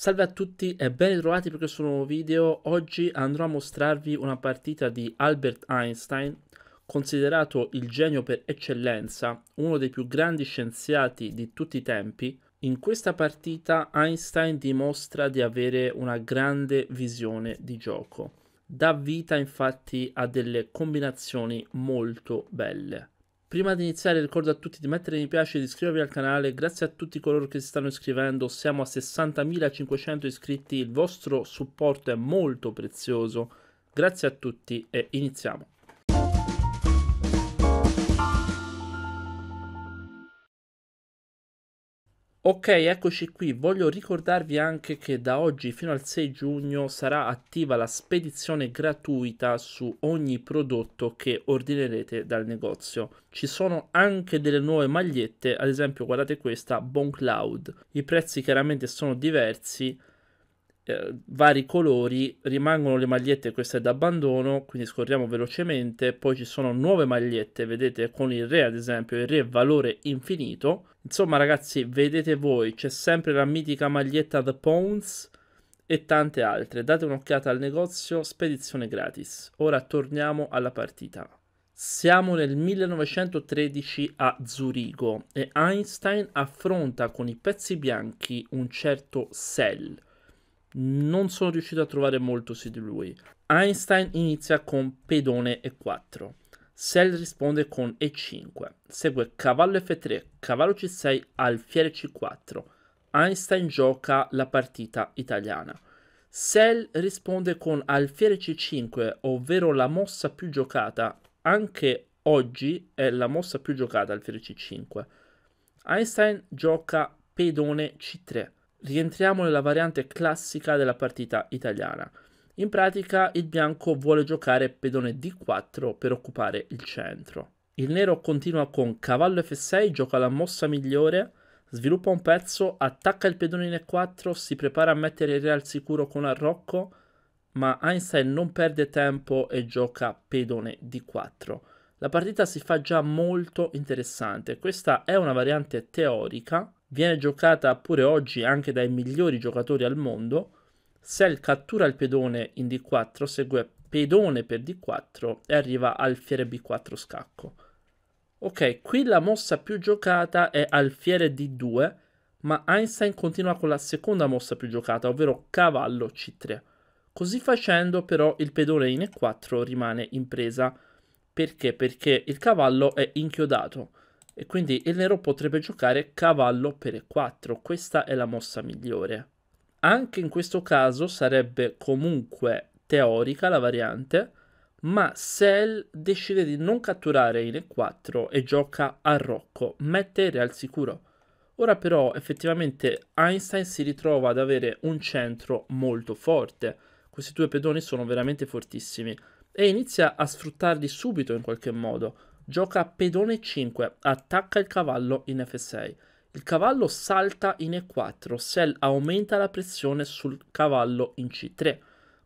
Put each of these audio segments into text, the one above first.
Salve a tutti e ben ritrovati per questo nuovo video. Oggi andrò a mostrarvi una partita di Albert Einstein, considerato il genio per eccellenza, uno dei più grandi scienziati di tutti i tempi. In questa partita Einstein dimostra di avere una grande visione di gioco. Dà vita infatti a delle combinazioni molto belle. Prima di iniziare ricordo a tutti di mettere mi piace e di iscrivervi al canale, grazie a tutti coloro che si stanno iscrivendo, siamo a 60.500 iscritti, il vostro supporto è molto prezioso, grazie a tutti e iniziamo. Ok, eccoci qui. Voglio ricordarvi anche che da oggi fino al 6 giugno sarà attiva la spedizione gratuita su ogni prodotto che ordinerete dal negozio. Ci sono anche delle nuove magliette, ad esempio guardate questa, Bone Cloud. I prezzi chiaramente sono diversi, eh, vari colori, rimangono le magliette, queste d'abbandono, quindi scorriamo velocemente, poi ci sono nuove magliette, vedete con il re ad esempio, il re valore infinito, insomma ragazzi vedete voi, c'è sempre la mitica maglietta The Pawns e tante altre, date un'occhiata al negozio, spedizione gratis. Ora torniamo alla partita. Siamo nel 1913 a Zurigo e Einstein affronta con i pezzi bianchi un certo Sell, non sono riuscito a trovare molto su di lui. Einstein inizia con pedone E4. Sel risponde con E5. Segue cavallo F3, cavallo C6, alfiere C4. Einstein gioca la partita italiana. Sel risponde con alfiere C5, ovvero la mossa più giocata. Anche oggi è la mossa più giocata alfiere C5. Einstein gioca pedone C3 rientriamo nella variante classica della partita italiana. In pratica il bianco vuole giocare pedone d4 per occupare il centro. Il nero continua con cavallo f6, gioca la mossa migliore, sviluppa un pezzo, attacca il pedone in e4, si prepara a mettere il re al sicuro con arrocco, ma Einstein non perde tempo e gioca pedone d4. La partita si fa già molto interessante, questa è una variante teorica Viene giocata pure oggi anche dai migliori giocatori al mondo. Sell cattura il pedone in D4, segue pedone per D4 e arriva alfiere B4 scacco. Ok, qui la mossa più giocata è alfiere D2, ma Einstein continua con la seconda mossa più giocata, ovvero cavallo C3. Così facendo però il pedone in E4 rimane in presa. Perché? Perché il cavallo è inchiodato e quindi il nero potrebbe giocare cavallo per e4, questa è la mossa migliore. Anche in questo caso sarebbe comunque teorica la variante, ma Sel decide di non catturare in e4 e gioca a Rocco, mette il re al sicuro. Ora però effettivamente Einstein si ritrova ad avere un centro molto forte, questi due pedoni sono veramente fortissimi, e inizia a sfruttarli subito in qualche modo, Gioca pedone 5, attacca il cavallo in F6. Il cavallo salta in E4, Sell aumenta la pressione sul cavallo in C3,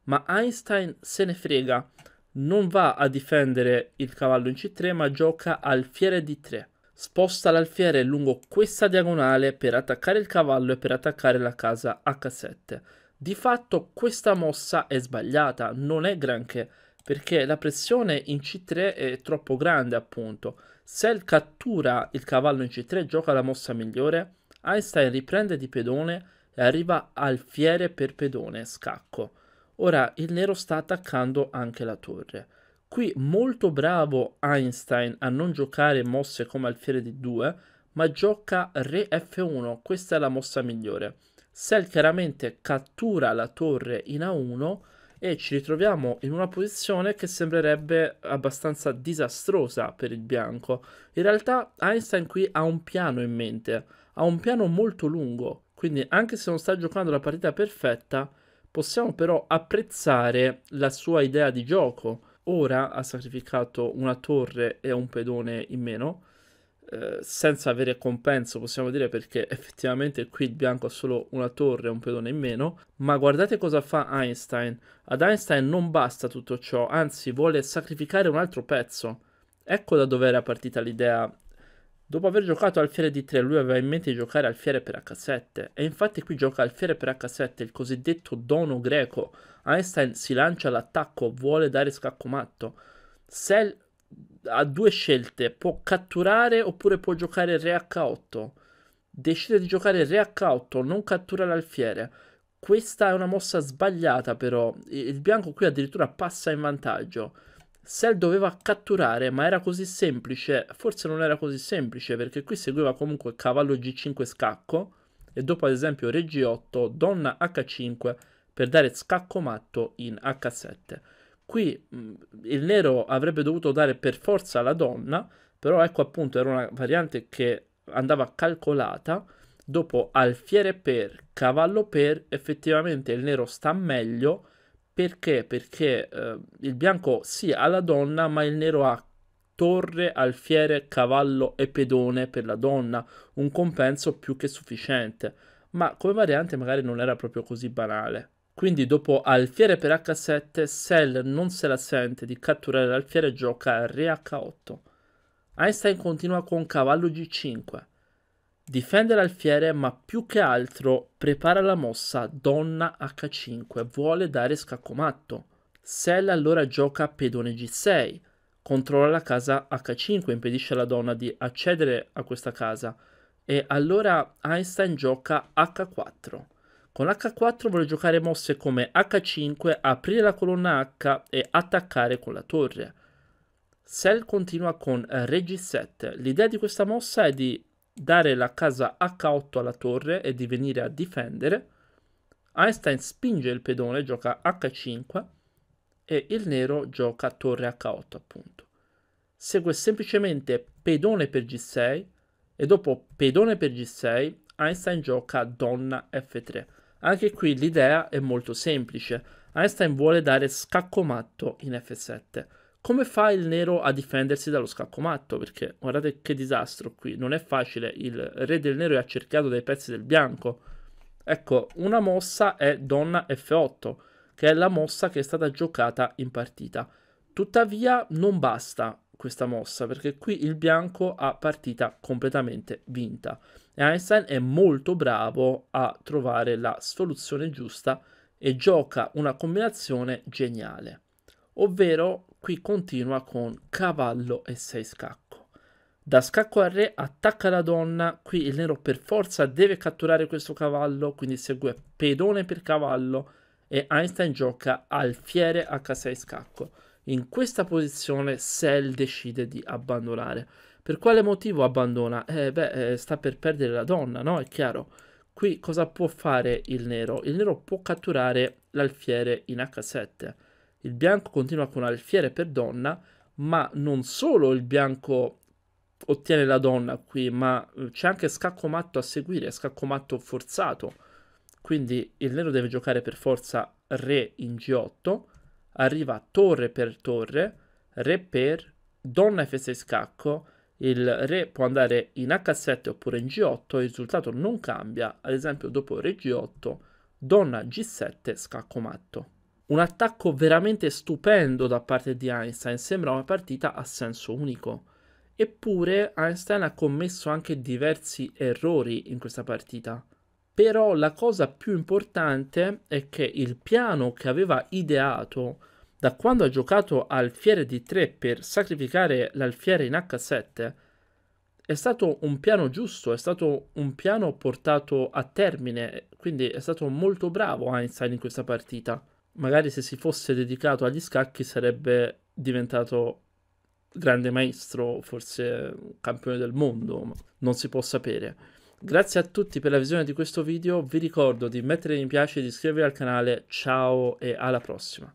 ma Einstein se ne frega, non va a difendere il cavallo in C3 ma gioca alfiere D3. Sposta l'alfiere lungo questa diagonale per attaccare il cavallo e per attaccare la casa H7. Di fatto questa mossa è sbagliata, non è granché, perché la pressione in C3 è troppo grande appunto. Sel cattura il cavallo in C3 gioca la mossa migliore, Einstein riprende di pedone e arriva alfiere per pedone, scacco. Ora il nero sta attaccando anche la torre. Qui molto bravo Einstein a non giocare mosse come alfiere di 2, ma gioca re F1, questa è la mossa migliore. Sel chiaramente cattura la torre in A1 e ci ritroviamo in una posizione che sembrerebbe abbastanza disastrosa per il bianco. In realtà Einstein qui ha un piano in mente, ha un piano molto lungo, quindi anche se non sta giocando la partita perfetta, possiamo però apprezzare la sua idea di gioco. Ora ha sacrificato una torre e un pedone in meno, eh, senza avere compenso, possiamo dire, perché effettivamente qui il bianco ha solo una torre e un pedone in meno. Ma guardate cosa fa Einstein. Ad Einstein non basta tutto ciò, anzi vuole sacrificare un altro pezzo. Ecco da dove era partita l'idea. Dopo aver giocato alfiere di 3, lui aveva in mente di giocare alfiere per H7, e infatti qui gioca alfiere per H7, il cosiddetto dono greco. Einstein si lancia all'attacco, vuole dare scacco matto. Sell ha due scelte, può catturare oppure può giocare re H8. Decide di giocare re H8, non cattura l'alfiere. Questa è una mossa sbagliata però, il bianco qui addirittura passa in vantaggio. Sel doveva catturare, ma era così semplice, forse non era così semplice, perché qui seguiva comunque cavallo G5 scacco, e dopo ad esempio re G8, donna H5, per dare scacco matto in H7. Qui mh, mm, il nero avrebbe dovuto dare per forza alla donna, però ecco appunto era una variante che andava calcolata. Dopo alfiere per, cavallo per, effettivamente il nero sta meglio perché? Perché eh, il bianco sì ha la donna, ma il nero ha torre, alfiere, cavallo e pedone per la donna, un compenso più che sufficiente. Ma come variante magari non era proprio così banale. Quindi dopo alfiere per H7, Cell non se la sente di catturare l'alfiere e gioca re H8. Einstein continua con cavallo G5. Difende l'alfiere ma più che altro prepara la mossa donna H5, vuole dare scacco matto. Cell allora gioca pedone G6, controlla la casa H5, impedisce alla donna di accedere a questa casa e allora Einstein gioca H4. Con H4 voglio giocare mosse come H5, aprire la colonna H e attaccare con la torre. Cell continua con Rg7. L'idea di questa mossa è di dare la casa H8 alla torre e di venire a difendere. Einstein spinge il pedone, gioca H5 e il nero gioca torre H8 appunto. Segue semplicemente pedone per G6 e dopo pedone per G6 Einstein gioca donna F3. Anche qui l'idea è molto semplice. Einstein vuole dare scacco matto in F7. Come fa il nero a difendersi dallo scacco matto? Perché guardate che disastro qui, non è facile, il re del nero è accerchiato dai pezzi del bianco. Ecco, una mossa è donna F8, che è la mossa che è stata giocata in partita. Tuttavia non basta questa mossa, perché qui il bianco ha partita completamente vinta. E Einstein è molto bravo a trovare la soluzione giusta e gioca una combinazione geniale. Ovvero qui continua con cavallo e 6 scacco. Da scacco a re attacca la donna, qui il nero per forza deve catturare questo cavallo, quindi segue pedone per cavallo e Einstein gioca alfiere h6 scacco. In questa posizione Sell decide di abbandonare per quale motivo abbandona? Eh, beh, eh, sta per perdere la donna, no? È chiaro. Qui cosa può fare il nero? Il nero può catturare l'alfiere in H7. Il bianco continua con alfiere per donna, ma non solo il bianco ottiene la donna qui, ma eh, c'è anche scacco matto a seguire, scacco matto forzato. Quindi il nero deve giocare per forza re in G8, arriva torre per torre, re per, donna f6 scacco, il re può andare in h7 oppure in g8, il risultato non cambia, ad esempio dopo re g8, donna g7, scacco matto. Un attacco veramente stupendo da parte di Einstein, sembra una partita a senso unico. Eppure Einstein ha commesso anche diversi errori in questa partita. Però la cosa più importante è che il piano che aveva ideato da quando ha giocato alfiere di 3 per sacrificare l'alfiere in H7 è stato un piano giusto, è stato un piano portato a termine, quindi è stato molto bravo Einstein in questa partita. Magari se si fosse dedicato agli scacchi sarebbe diventato grande maestro, forse campione del mondo, non si può sapere. Grazie a tutti per la visione di questo video, vi ricordo di mettere mi piace, di iscrivervi al canale, ciao e alla prossima.